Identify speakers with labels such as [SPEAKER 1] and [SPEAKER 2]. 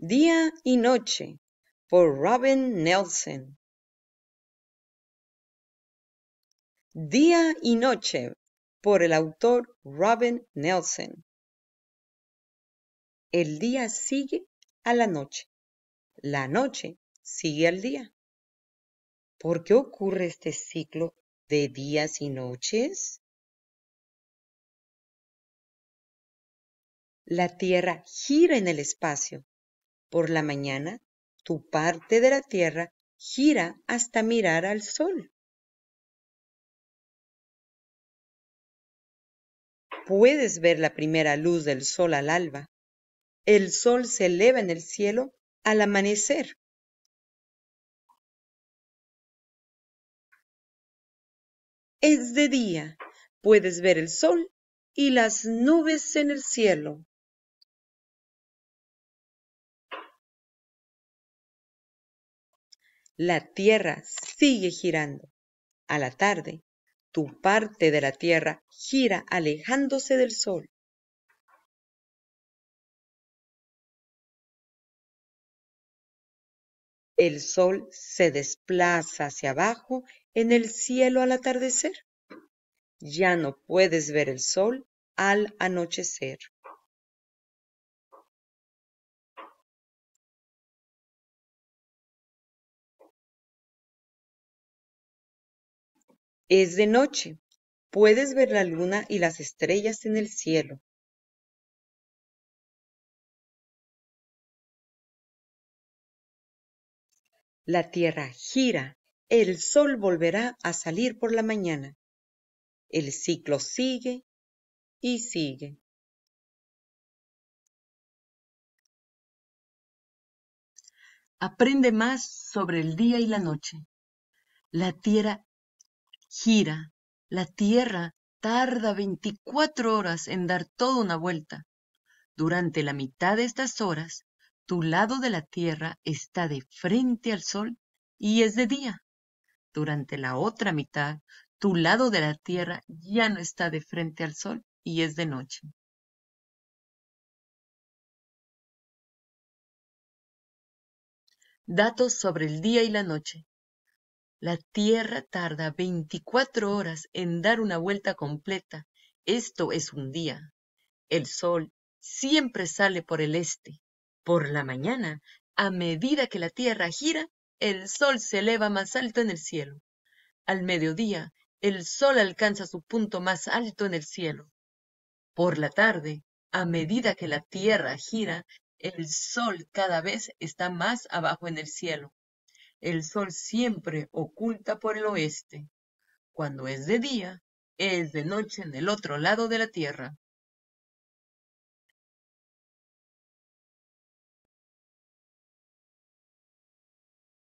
[SPEAKER 1] Día y noche, por Robin Nelson. Día y noche, por el autor Robin Nelson. El día sigue a la noche. La noche sigue al día. ¿Por qué ocurre este ciclo de días y noches? La Tierra gira en el espacio por la mañana, tu parte de la Tierra gira hasta mirar al Sol. Puedes ver la primera luz del Sol al alba. El Sol se eleva en el cielo al amanecer. Es de día, puedes ver el sol y las nubes en el cielo. la Tierra sigue girando. A la tarde, tu parte de la Tierra gira alejándose del Sol. El Sol se desplaza hacia abajo en el cielo al atardecer. Ya no puedes ver el Sol al anochecer. Es de noche, puedes ver la luna y las estrellas en el cielo. La tierra gira, el sol volverá a salir por la mañana. El ciclo sigue y sigue.
[SPEAKER 2] Aprende más sobre el día y la noche. La tierra gira. La Tierra tarda 24 horas en dar toda una vuelta. Durante la mitad de estas horas, tu lado de la Tierra está de frente al Sol y es de día. Durante la otra mitad, tu lado de la Tierra ya no está de frente al Sol y es de noche. Datos sobre el día y la noche. La Tierra tarda 24 horas en dar una vuelta completa. Esto es un día. El Sol siempre sale por el este. Por la mañana, a medida que la Tierra gira, el Sol se eleva más alto en el cielo. Al mediodía, el Sol alcanza su punto más alto en el cielo. Por la tarde, a medida que la Tierra gira, el Sol cada vez está más abajo en el cielo el sol siempre oculta por el oeste. Cuando es de día, es de noche en el otro
[SPEAKER 1] lado de la Tierra.